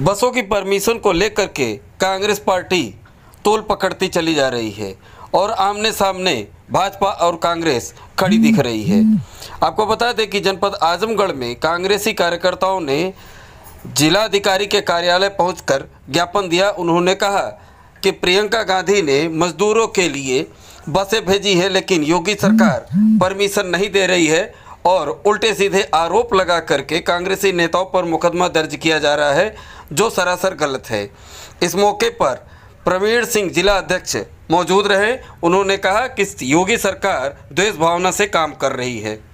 बसों की परमिशन को लेकर के कांग्रेस पार्टी तोल पकड़ती चली जा रही है और आमने सामने भाजपा और कांग्रेस खड़ी दिख रही है आपको बता दें कि जनपद आजमगढ़ में कांग्रेसी कार्यकर्ताओं ने जिलाधिकारी के कार्यालय पहुंचकर ज्ञापन दिया उन्होंने कहा कि प्रियंका गांधी ने मजदूरों के लिए बसें भेजी है लेकिन योगी सरकार परमिशन हम्म, हम्म। नहीं दे रही है और उल्टे सीधे आरोप लगा करके कांग्रेसी नेताओं पर मुकदमा दर्ज किया जा रहा है जो सरासर गलत है इस मौके पर प्रवीण सिंह जिला अध्यक्ष मौजूद रहे उन्होंने कहा कि योगी सरकार द्वेष भावना से काम कर रही है